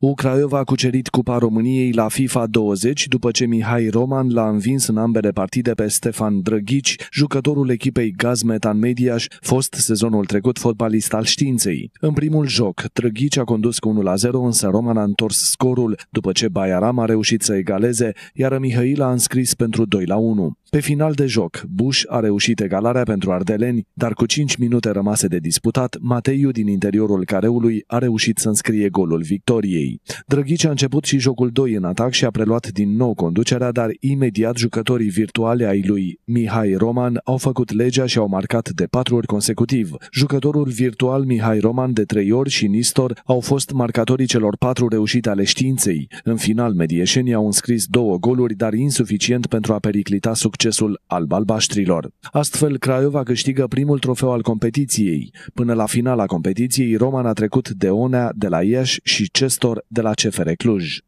U Craiova a cucerit Cupa României la FIFA 20 după ce Mihai Roman l-a învins în ambele partide pe Stefan Drăghici, jucătorul echipei Gazmetan Mediaș, fost sezonul trecut fotbalist al științei. În primul joc, Drăghici a condus cu 1-0, însă Roman a întors scorul după ce Baiaram a reușit să egaleze, iar Mihail a înscris pentru 2-1. Pe final de joc, Buș a reușit egalarea pentru ardeleni, dar cu 5 minute rămase de disputat, Mateiu din interiorul careului a reușit să înscrie golul victoriei ei. Drăghici a început și jocul 2 în atac și a preluat din nou conducerea, dar imediat jucătorii virtuale ai lui Mihai Roman au făcut legea și au marcat de patru ori consecutiv. Jucătorul virtual Mihai Roman de trei ori și Nistor au fost marcatorii celor patru reușite ale științei. În final, medieșenii au înscris două goluri, dar insuficient pentru a periclita succesul al balbaștrilor. Astfel, Craiova câștigă primul trofeu al competiției. Până la finala competiției, Roman a trecut de Onea de la Iași și Cestor de la CFR Cluj.